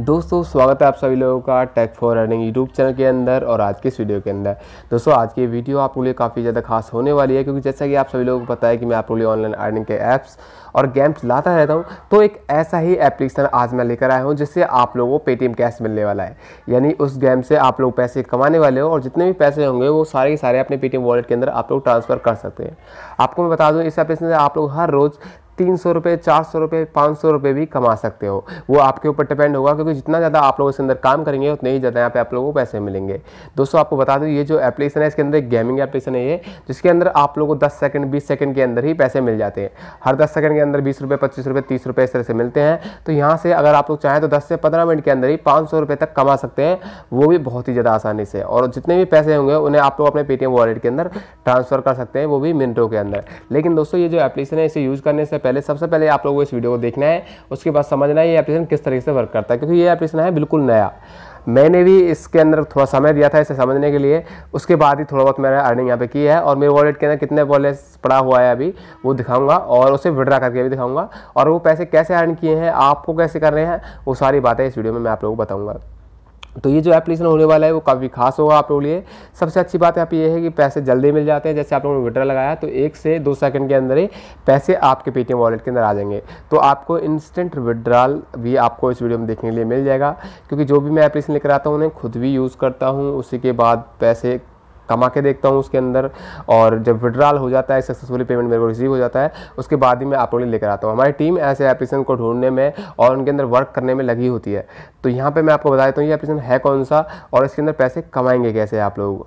दोस्तों स्वागत है आप सभी लोगों का tech for running YouTube channel के अंदर और आज के इस वीडियो के अंदर दोस्तों आज की वीडियो आप लोगों के लिए काफ़ी ज़्यादा खास होने वाली है क्योंकि जैसा कि आप सभी लोगों को पता है कि मैं आप लोगों के लिए ऑनलाइन अर्निंग के ऐप्स और गेम्स लाता रहता हूँ तो एक ऐसा ही एप्लीकेशन आज मैं लेकर आया हूँ जिससे आप लोगों को पेटीएम कैश मिलने वाला है यानी उस गेम से आप लोग पैसे कमाने वाले हो और जितने भी पैसे होंगे वो सारे के सारे अपने पेटीएम वॉलेट के अंदर आप लोग ट्रांसफ़र कर सकते हैं आपको मैं बता दूँ इस एप्लीकेशन से आप लोग हर रोज़ तीन सौ रुपये चार सौ रुपये पाँच सौ रुपये भी कमा सकते हो वो आपके ऊपर डिपेंड होगा क्योंकि जितना ज़्यादा आप लोग इसके अंदर काम करेंगे उतने ही ज़्यादा यहाँ पे आप लोगों को पैसे मिलेंगे दोस्तों आपको बता दूँ ये जो एप्लीकेशन है इसके अंदर एक गेमिंग एप्लीकेशन है ये जिसके अंदर आप लोगों को दस सेकंड बीस सेकंड के अंदर ही पैसे मिल जाते हैं हर दस सेकंड के अंदर बीस रुपये पच्चीस रुपये तीस रुपये इस तरह से मिलते हैं तो यहाँ से अगर आप लोग चाहें तो दस से पंद्रह मिनट के अंदर ही पाँच सौ रुपये तक कमा सकते हैं वो भी बहुत ही ज़्यादा आसानी से और जितने भी पैसे होंगे उन्हें आप लोग अपने पेटीएम वॉलेट के अंदर ट्रांसफ़र कर सकते हैं वो भी मिनटों के अंदर लेकिन दोस्तों ये जो एप्लीकेशन है इसे यूज़ करने से पहले सबसे पहले आप लोगों को इस वीडियो को देखना है उसके बाद समझना है ये एप्लीकेशन किस तरीके से वर्क करता है क्योंकि ये एप्लीकेशन है बिल्कुल नया मैंने भी इसके अंदर थोड़ा समय दिया था इसे समझने के लिए उसके बाद ही थोड़ा बहुत मैंने अर्निंग यहाँ पे की है और मेरे वॉलेट के अंदर कितने वॉलेट पड़ा हुआ है अभी वो दिखाऊंगा और उसे विड्रा करके भी दिखाऊंगा और वो पैसे कैसे अर्न किए हैं आपको कैसे कर रहे हैं वो सारी बातें इस वीडियो में मैं आप लोगों को बताऊँगा तो ये जो एप्लीकेशन होने वाला है वो काफ़ी खास होगा आप लोगों के लिए सबसे अच्छी बात यहाँ पे ये है कि पैसे जल्दी मिल जाते हैं जैसे आप लोगों ने विड्रा लगाया तो एक से दो सेकंड के अंदर ही पैसे आपके पेटीएम वॉलेट के अंदर आ जाएंगे तो आपको इंस्टेंट विड्रॉल भी आपको इस वीडियो में देखने के लिए मिल जाएगा क्योंकि जो भी मैं एप्लीकेशन लेकर आता हूँ उन्हें खुद भी यूज़ करता हूँ उसी के बाद पैसे कमा के देखता हूँ उसके अंदर और जब विड्रॉल हो जाता है सक्सेसफुली पेमेंट मेरे को रिसीव हो जाता है उसके बाद ही मैं आप लोगों लेकर आता हूँ हमारी टीम ऐसे एप्लीकेशन को ढूंढने में और उनके अंदर वर्क करने में लगी होती है तो यहाँ पर मैं आपको बता देता हूँ ये एप्लीकेशन है कौन सा और इसके अंदर पैसे कमाएंगे कैसे आप लोग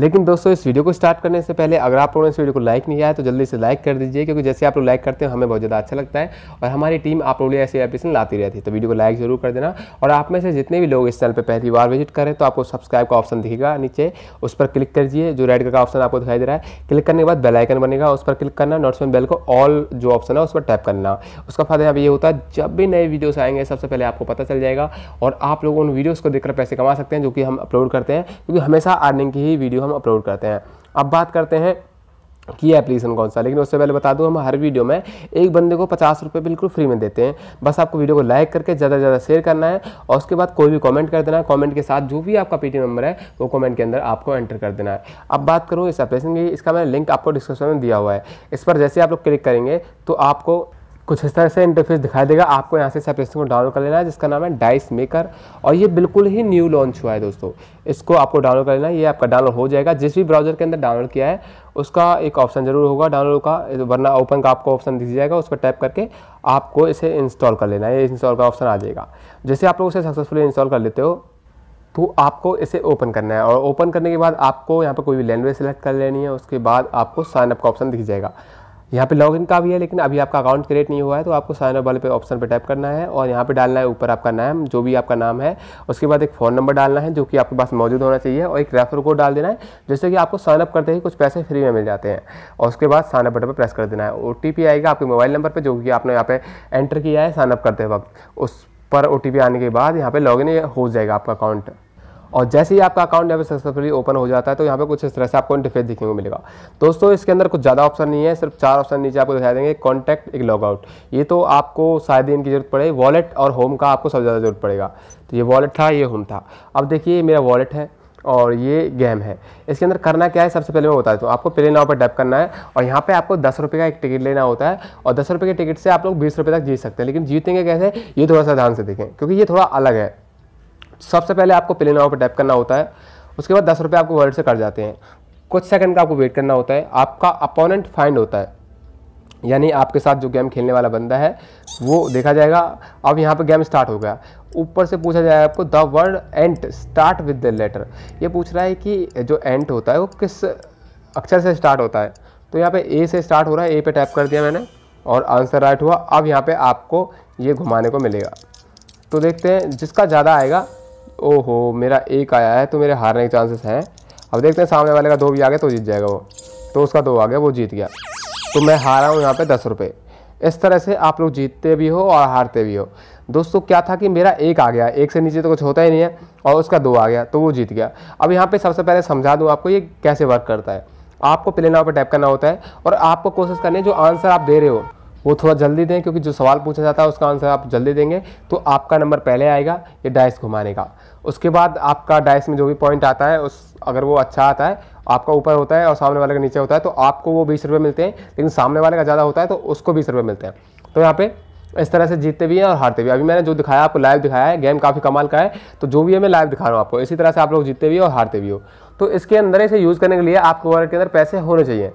लेकिन दोस्तों इस वीडियो को स्टार्ट करने से पहले अगर आप लोगों ने इस वीडियो को लाइक नहीं किया है तो जल्दी से लाइक कर दीजिए क्योंकि जैसे आप लोग लाइक करते हैं हमें बहुत ज़्यादा अच्छा लगता है और हमारी टीम आप लोगों लिए ऐसे एपिसन लाती रहती है तो वीडियो को लाइक जरूर कर देना और आप में से जितने भी लोग इस चैनल पर पहली बार विजिट करें तो आपको सब्सक्राइब का ऑप्शन दिखेगा नीचे उस पर क्लिक दिए जो रेड का ऑप्शन आपको दिखाई दे रहा है क्लिक करने के बाद बेलाइकन बनेगा उस पर क्लिक करना नोटिफिकेशन बेल को ऑल जो ऑप्शन है उस पर टैप करना उसका फायदा यहाँ ये होता है जब भी नए वीडियोस आएंगे सबसे पहले आपको पता चल जाएगा और आप लोग उन वीडियोज़ को देखकर पैसे कमा सकते हैं जो कि हम अपलोड करते हैं क्योंकि हमेशा अर्निंग की ही वीडियो हम अपलोड करते हैं अब बात करते हैं कि एप्लीकेशन कौन सा लेकिन उससे पहले बता दूं हम हर वीडियो में एक बंदे को पचास रुपये बिल्कुल फ्री में देते हैं बस आपको वीडियो को लाइक करके ज़्यादा से ज़्यादा शेयर करना है और उसके बाद कोई भी कमेंट कर देना है कॉमेंट के साथ जो भी आपका पेटीएम नंबर है वो कमेंट के अंदर आपको एंटर कर देना है अब बात करूँ इस एप्लीकेशन की इसका मैंने लिंक आपको डिस्क्रिप्शन में दिया हुआ है इस पर जैसे आप लोग क्लिक करेंगे तो आपको कुछ इस तरह से इंटरफेस दिखाई देगा आपको यहाँ से इस एप्लीकेशन को डाउनलोड कर लेना है जिसका नाम है डाइस मेकर और ये बिल्कुल ही न्यू लॉन्च हुआ है दोस्तों इसको आपको डाउनलोड कर लेना है ये आपका डाउनलोड हो जाएगा जिस भी ब्राउजर के अंदर डाउनलोड किया है उसका एक ऑप्शन जरूर होगा डाउनलोड का वरना ओपन का आपको ऑप्शन दिख जाएगा उस पर टैप करके आपको इसे इंस्टॉल कर लेना है ये इंस्टॉल का ऑप्शन आ जाएगा जैसे आप लोग उसे सक्सेसफुली इंस्टॉल कर लेते हो तो आपको इसे ओपन करना है और ओपन करने के बाद आपको यहाँ पर कोई भी लैंग्वेज सेलेक्ट कर लेनी है उसके बाद आपको साइनअप का ऑप्शन दिख जाएगा यहाँ पे लॉगिन का भी है लेकिन अभी आपका अकाउंट क्रिएट नहीं हुआ है तो आपको साइनअप वाले पे ऑप्शन पे टैप करना है और यहाँ पे डालना है ऊपर आपका नाम जो भी आपका नाम है उसके बाद एक फ़ोन नंबर डालना है जो कि आपके पास मौजूद होना चाहिए और एक रेफर कोड डाल देना है जिससे कि आपको साइनअप करते ही कुछ पैसे फ्री में मिल जाते हैं और उसके बाद साइनअप बटन पर प्रेस कर देना है ओ आएगा आपके मोबाइल नंबर पर जो कि आपने यहाँ पर एंटर किया है साइनअप करते वक्त उस पर ओ आने के बाद यहाँ पर लॉगिन हो जाएगा आपका अकाउंट और जैसे ही आपका अकाउंट यहाँ पे सक्सेसफुली ओपन हो जाता है तो यहाँ पे कुछ इस तरह से आपको इंटरफेस देखने को मिलेगा दोस्तों इसके अंदर कुछ ज़्यादा ऑप्शन नहीं है सिर्फ चार ऑप्शन नीचे आपको दिखाई देंगे कॉन्टैक्ट एक लॉगआउट ये तो आपको शायद इनकी जरूरत पड़े वॉलेट और होम का आपको सबसे ज़्यादा जरूरत पड़ेगा तो ये वॉलेट था ये होम था अब देखिए मेरा वॉलेट है और ये गेम है इसके अंदर करना क्या है सबसे पहले मैं बता देता हूँ आपको प्ले नाव पर टैप करना है और यहाँ पे आपको दस रुपये का एक टिकट लेना होता है और दस रुपये के टिकट से आप लोग बीस रुपये तक जीत सकते हैं लेकिन जीतेंगे कैसे ये थोड़ा सा ध्यान से देखें क्योंकि ये थोड़ा अलग है सबसे पहले आपको प्ले नाव पर टैप करना होता है उसके बाद दस रुपये आपको वर्ल्ड से कट जाते हैं कुछ सेकंड का आपको वेट करना होता है आपका अपोनेंट फाइंड होता है यानी आपके साथ जो गेम खेलने वाला बंदा है वो देखा जाएगा अब यहाँ पर गेम स्टार्ट हो गया ऊपर से पूछा जाएगा आपको the word ant start with the letter ये पूछ रहा है कि जो एंट होता है वो किस अक्षर से स्टार्ट होता है तो यहाँ पे ए से स्टार्ट हो रहा है ए पे टैप कर दिया मैंने और आंसर राइट हुआ अब यहाँ पे आपको ये घुमाने को मिलेगा तो देखते हैं जिसका ज़्यादा आएगा ओहो मेरा एक आया है तो मेरे हारने के चांसेस हैं अब देखते हैं सामने वाले का दो भी आ गया तो जीत जाएगा वो तो उसका दो आ गया वो जीत गया तो मैं हारा हूँ यहाँ पे दस रुपये इस तरह से आप लोग जीतते भी हो और हारते भी हो दोस्तों क्या था कि मेरा एक आ गया एक से नीचे तो कुछ होता ही नहीं है और उसका दो आ गया तो वो जीत गया अब यहाँ पर सबसे पहले समझा दूँ आपको ये कैसे वर्क करता है आपको प्ले नाव पर टैप करना होता है और आपको कोशिश करनी है जो आंसर आप दे रहे हो वो थोड़ा जल्दी दें क्योंकि जो सवाल पूछा जाता है उसका आंसर आप जल्दी देंगे तो आपका नंबर पहले आएगा ये डाइस घुमाने का उसके बाद आपका डाइस में जो भी पॉइंट आता है उस अगर वो अच्छा आता है आपका ऊपर होता है और सामने वाले का नीचे होता है तो आपको वो बीस रुपये मिलते हैं लेकिन सामने वाले का ज़्यादा होता है तो उसको बीस रुपये मिलते हैं तो यहाँ पर इस तरह से जीतते भी हैं और हारते भी अभी मैंने जो दिखाया आपको लाइव दिखाया है गेम काफ़ी कमाल का है तो जो भी है मैं लाइव दिखा रहा हूँ आपको इसी तरह से आप लोग जीतते भी हो और हारते भी हो तो इसके अंदर इसे यूज़ करने के लिए आपके वॉलेट के अंदर पैसे होने चाहिए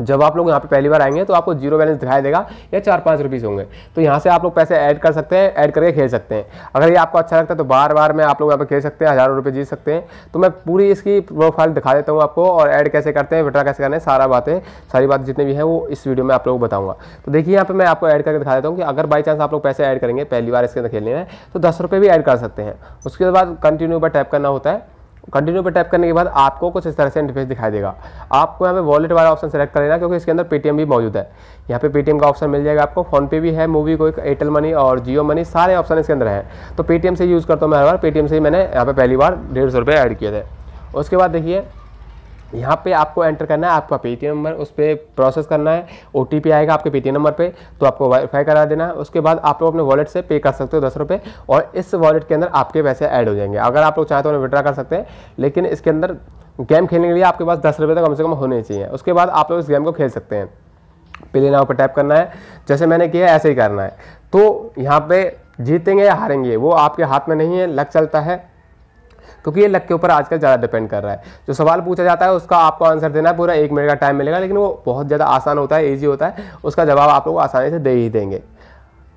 जब आप लोग यहाँ पे पहली बार आएंगे तो आपको जीरो बैलेंस दिखाई देगा या चार पाँच रुपीज़ होंगे तो यहाँ से आप लोग पैसे ऐड कर सकते हैं ऐड करके खेल सकते हैं अगर ये आपको अच्छा लगता है तो बार बार में आप लोग यहाँ पे खेल सकते हैं हज़ारों रुपये जीत सकते हैं तो मैं पूरी इसकी प्रोफाइल दिखा देता हूँ आपको और ऐड कैसे करते हैं विड्रा कैसे करना है सारा बातें सारी बात जितनी भी हैं वो इस वीडियो में आप लोग को बताऊँगा तो देखिए यहाँ पर मैं आपको ऐड करके दिखा देता हूँ कि अगर बाई चांस आप लोग पैसे ऐड करेंगे पहली बार इसके अंदर खेलने में तो दस भी ऐड कर सकते हैं उसके बाद कंटिन्यू पर टैप करना होता है कंटिन्यू पर टाइप करने के बाद आपको कुछ इस तरह से इंटरफेस दिखाई देगा आपको यहाँ पे वॉलेट वाला ऑप्शन सेलेक्ट कर लेना क्योंकि इसके अंदर पेटीएम भी मौजूद है यहाँ पे पेटीएम का ऑप्शन मिल जाएगा आपको फोनपे भी है मूवी को एयरटेल मनी और जियो मनी सारे ऑप्शन इसके अंदर है तो पेटीएम से यूज़ करता हूँ मैं हर बार पेटीएम से ही मैंने यहाँ पर पहली बार डेढ़ सौ रुपये ऐड किए थे उसके बाद देखिए यहाँ पे आपको एंटर करना है आपका पेटीएम नंबर उस पर प्रोसेस करना है ओ आएगा आपके पेटीएम नंबर पे तो आपको वाईफाई करा देना है उसके बाद आप लोग अपने वॉलेट से पे कर सकते हो दस रुपये और इस वॉलेट के अंदर आपके पैसे ऐड हो जाएंगे अगर आप लोग चाहें तो उन्हें विड्रा कर सकते हैं लेकिन इसके अंदर गेम खेलने के लिए आपके पास दस रुपये तक तो कम से कम होने चाहिए उसके बाद आप लोग इस गेम को खेल सकते हैं प्ले नाव पर टैप करना है जैसे मैंने किया ऐसे ही करना है तो यहाँ पर जीतेंगे या हारेंगे वो आपके हाथ में नहीं है लक चलता है क्योंकि ये लक के ऊपर आजकल ज़्यादा डिपेंड कर रहा है जो सवाल पूछा जाता है उसका आपको आंसर देना है पूरा एक मिनट का टाइम मिलेगा लेकिन वो बहुत ज़्यादा आसान होता है ईजी होता है उसका जवाब आप लोग आसानी से दे ही देंगे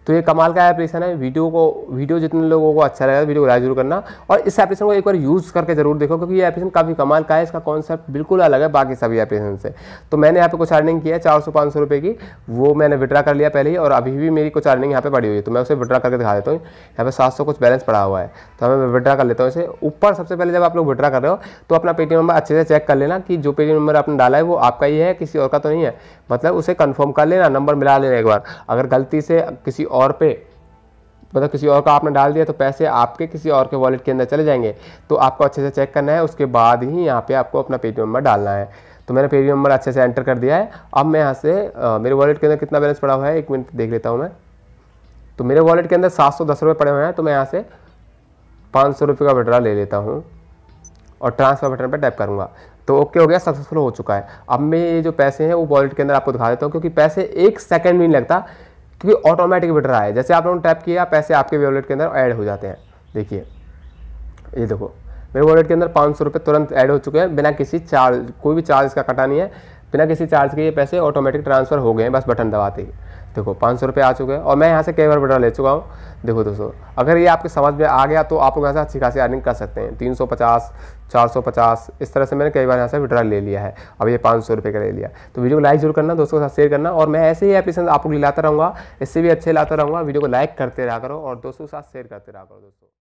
तो ये कमाल का एप्लीकेशन है वीडियो को वीडियो जितने लोगों को अच्छा रहेगा वीडियो को लाइक जरूर करना और इस एप्लीकेशन को एक बार यूज़ करके जरूर देखो क्योंकि ये एप्लीकेशन काफ़ी कमाल का है इसका कॉन्सेप्ट बिल्कुल अलग है बाकी सभी एप्लीकेशन से तो मैंने यहाँ पे कुछ अर्निंग किया है चार सौ पाँच सौ रुपये की वो मैंने विड्रा कर लिया पहले ही और अभी भी मेरी कुछ अर्निंग यहाँ पे पड़ी हुई है तो मैं उसे विड्रा करके दिखा देता हूँ यहाँ पे सात सौ कुछ बैलेंस पड़ा हुआ है तो हमें विड्रा कर लेता हूँ इसे ऊपर सबसे पहले जब आप लोग विड्रा कर रहे हो तो अपना पेटीएम नंबर अच्छे से चेक कर लेना कि जो पेटीएम नंबर आपने डाला है वो आपका ही है किसी और का तो नहीं है मतलब उसे कन्फर्म कर लेना नंबर मिला लेना एक बार अगर गलती से किसी और पे मतलब किसी और का आपने डाल दिया तो पैसे आपके किसी और के वॉलेट के अंदर चले जाएंगे तो आपको अच्छे से चेक करना है उसके बाद ही यहाँ पे आपको अपना पेटीएम नंबर डालना है तो मैंने पेटीएम नंबर अच्छे से एंटर कर दिया है अब मैं यहाँ से आ, मेरे वॉलेट के अंदर कितना बैलेंस पड़ा हुआ है एक मिनट देख लेता हूँ मैं तो मेरे वॉलेट के अंदर सात सौ दस पड़े हुए हैं तो मैं यहाँ से पाँच सौ रुपये का विड्रा ले लेता हूँ और ट्रांसफर बटन पर टैप करूँगा तो ओके हो गया सक्सेसफुल हो चुका है अब मैं ये जो पैसे हैं वो वॉलेट के अंदर आपको दिखा देता हूँ क्योंकि पैसे एक सेकंड भी नहीं लगता क्योंकि ऑटोमेटिक विड्रा है जैसे आप लोगों ने टैप किया पैसे आपके वॉलेट के अंदर ऐड हो जाते हैं देखिए ये देखो मेरे वॉलेट के अंदर पाँच सौ रुपये तुरंत ऐड हो चुके हैं बिना किसी चार्ज कोई भी चार्ज का कटा नहीं है बिना किसी चार्ज के ये पैसे ऑटोमेटिक ट्रांसफ़र हो गए हैं बस बटन दबाते ही देखो पाँच सौ रुपये आ चुके हैं और मैं यहाँ से कई बार विड्रा ले चुका हूँ देखो दोस्तों अगर ये आपके समझ में आ गया तो आप लोग यहाँ से अच्छी खासी अर्निंग कर सकते हैं तीन सौ पचास चार सौ पचास इस तरह से मैंने कई बार यहाँ से विड्रा ले लिया है अब ये पाँच सौ रुपये का ले लिया तो वीडियो को लाइक जरूर करना दोस्तों के साथ शेयर करना और मैं ऐसे ही एपिसन आप लोग लाता रहूँगा इससे भी अच्छे लाता रहूँगा वीडियो को लाइक करते रहा करो और दोस्तों के साथ शेयर करते रहा करो दोस्तों